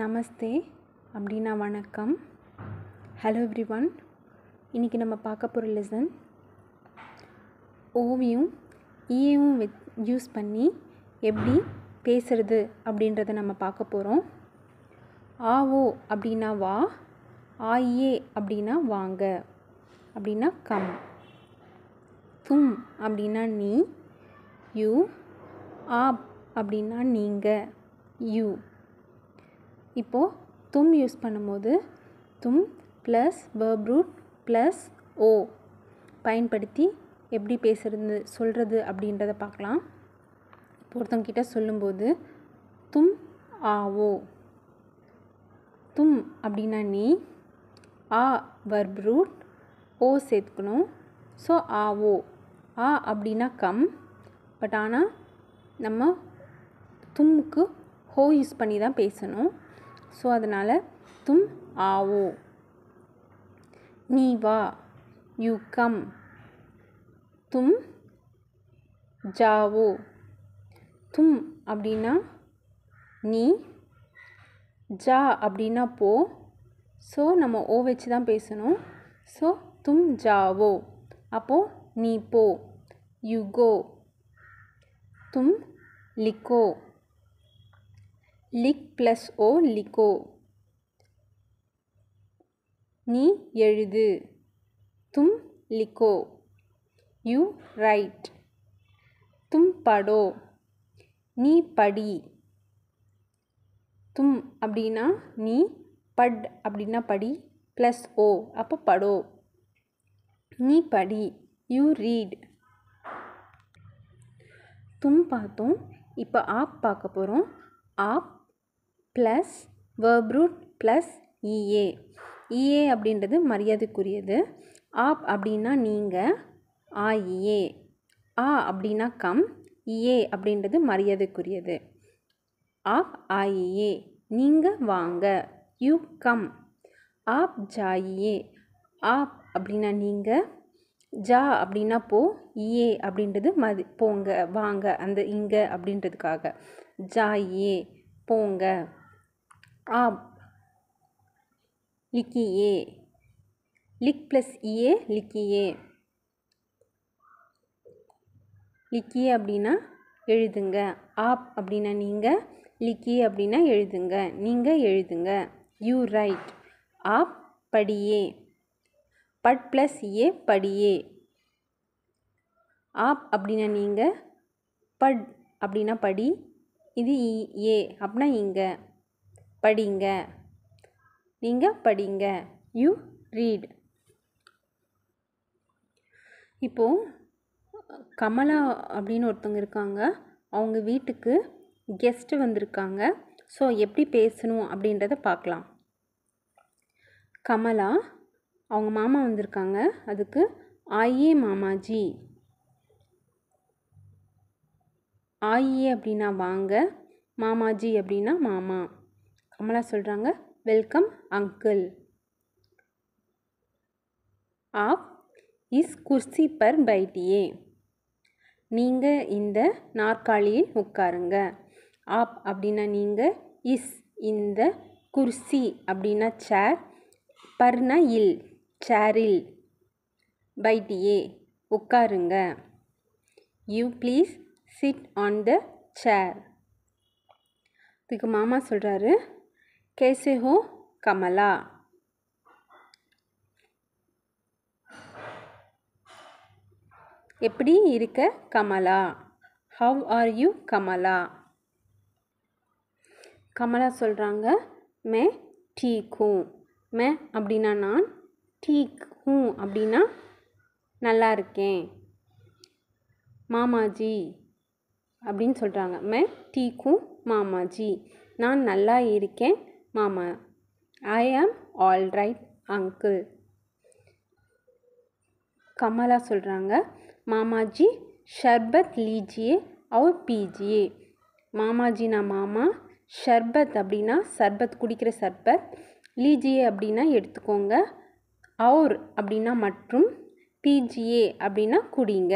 நமஸ்தே அப்படின்னா வணக்கம் hello every one இன்றைக்கி நம்ம பார்க்க போகிற லெசன் ஓவியம் ஈயும் வித் யூஸ் பண்ணி எப்படி பேசுகிறது அப்படின்றத நம்ம பார்க்க போகிறோம் ஆ ஓ அப்படின்னா வா ஏ அப்படின்னா வாங்க அப்படின்னா கம் தும் அப்படின்னா நீ யூ ஆப் அப்படின்னா நீங்கள் யூ இப்போது தும் யூஸ் பண்ணும்போது தும் ப்ளஸ் வேர்ப் ரூட் ப்ளஸ் ஓ பயன்படுத்தி எப்படி பேசுறது சொல்கிறது அப்படின்றத பார்க்கலாம் இப்போ ஒருத்தவங்கிட்ட சொல்லும்போது தும் ஆவோ தும் அப்படின்னா நீ ஆ வர்ப் ரூட் ஓ சேர்த்துக்கணும் ஸோ ஆவோ ஆ அப்படின்னா கம் பட் ஆனால் நம்ம தும்முக்கு ஹோ யூஸ் பண்ணி தான் பேசணும் ஸோ அதனால் தும் ஆவோ நீ வா யூ கம் தும் ஜாவோ தும் அப்படின்னா நீ ஜா அப்படின்னா போ ஸோ நம்ம ஓ வச்சு தான் பேசணும் ஸோ தும் ஜாவோ அப்போது நீ போ யூ கோ தும் லிக்கோ லிக் ப்ளஸ் ஓ லிகோ நீ எழுது தும் லிகோ யூ ரைட் தும் படோ நீ படி தும் அப்படின்னா நீ பட் அப்படின்னா படி ப்ளஸ் ஓ அப்போ படோ நீ படி யூ ரீட் தும் பார்த்தோம் இப்போ ஆப் பார்க்க போகிறோம் ஆப் ப்ளஸ் வேர்ப்ரூட் ப்ளஸ் இஏ இஏ அப்படின்றது மரியாதைக்குரியது ஆப் அப்படின்னா நீங்கள் ஆ இஏ ஆ அப்படின்னா கம் இஏ அப்படின்றது மரியாதைக்குரியது ஆப் ஆ இஏ நீங்கள் வாங்க யூ கம் ஆப் ஜா ஆப் அப்படின்னா நீங்கள் ஜா அப்படின்னா போ இஏ அப்படின்றது மதி போங்க வாங்க அந்த இங்கே அப்படின்றதுக்காக ஜாயே போங்க ஆப் லிக்கியே லிக் ப்ளஸ் இஏ லிக்கியே லிக்கியே அப்படின்னா எழுதுங்க ஆப் அப்படின்னா நீங்கள் லிக்கியே அப்படின்னா எழுதுங்க நீங்கள் எழுதுங்க யூ ரைட் ஆப் படியே பட் ப்ளஸ் ஏ படியே ஆப் அப்படின்னா நீங்கள் பட் அப்படின்னா படி இது இ ஏ அப்படின்னா இங்கே படிங்க நீங்கள் படிங்க யூ ரீட் இப்போது கமலா அப்படின்னு ஒருத்தவங்க இருக்காங்க அவங்க வீட்டுக்கு கெஸ்ட்டு வந்திருக்காங்க ஸோ எப்படி பேசணும் அப்படின்றத பார்க்கலாம் கமலா அவங்க மாமா வந்திருக்காங்க அதுக்கு ஆயே மாமாஜி ஆயி அப்படின்னா வாங்க மாமாஜி அப்படின்னா மாமா கமலா சொல்கிறாங்க வெல்கம் அங்கிள் ஆப் இஸ் குர்சி பர் பைட்டியே நீங்கள் இந்த நாற்காலியில் உட்காருங்க ஆப் அப்படின்னா நீங்கள் இஸ் இந்த குர்சி அப்படின்னா சேர் பர்னா இல் சேரில் பைட்டியே உட்காருங்க you please sit on the chair இதுக்கு மாமா சொல்கிறாரு கேசே ஹோ கமலா எப்படி இருக்க Kamala how are you Kamala Kamala சொல்கிறாங்க மே டீ ஹூ மே அப்படின்னா நான் டீக் ஹூ அப்படின்னா நல்லா இருக்கேன் மாமாஜி அப்படின்னு சொல்கிறாங்க மே டீக்கும் மாமாஜி நான் நல்லா இருக்கேன் மாமா ஐ ஆம் ஆல் ரைட் அங்கிள் கமலா சொல்கிறாங்க மாமாஜி ஷர்பத் லீஜியே அவர் பீஜியே மாமாஜினா மாமா ஷர்பத் அப்படின்னா சர்பத் குடிக்கிற சர்பத் லீஜியே அப்படின்னா எடுத்துக்கோங்க அவர் அப்படின்னா மற்றும் பிஜிஏ அப்படின்னா குடிங்க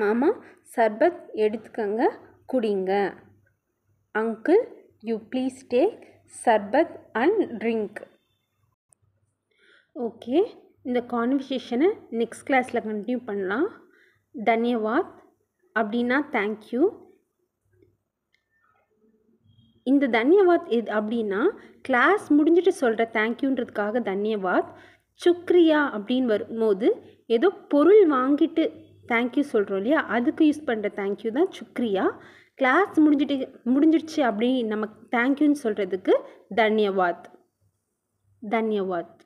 மாமா சர்பத் எடுத்துக்கங்க குடிங்க uncle you please take sharbat and drink okay இந்த கான்வர்சேஷனை நெக்ஸ்ட் கிளாஸில் கண்டினியூ பண்ணலாம் தன்யவாத் அப்படின்னா தேங்க்யூ இந்த தன்யவாத் எது அப்படின்னா கிளாஸ் முடிஞ்சிட்டு சொல்கிற தேங்க்யூன்றதுக்காக தன்யவாத் சுக்ரியா அப்படின்னு வரும்போது ஏதோ பொருள் வாங்கிட்டு தேங்க்யூ சொல்கிறோம் இல்லையா அதுக்கு யூஸ் பண்ணுற தேங்க்யூ தான் சுக்ரியா கிளாஸ் முடிஞ்சிட்டு முடிஞ்சிடுச்சு அப்படி நம்ம தேங்க்யூன்னு சொல்கிறதுக்கு தன்யவாத் தன்யவாத்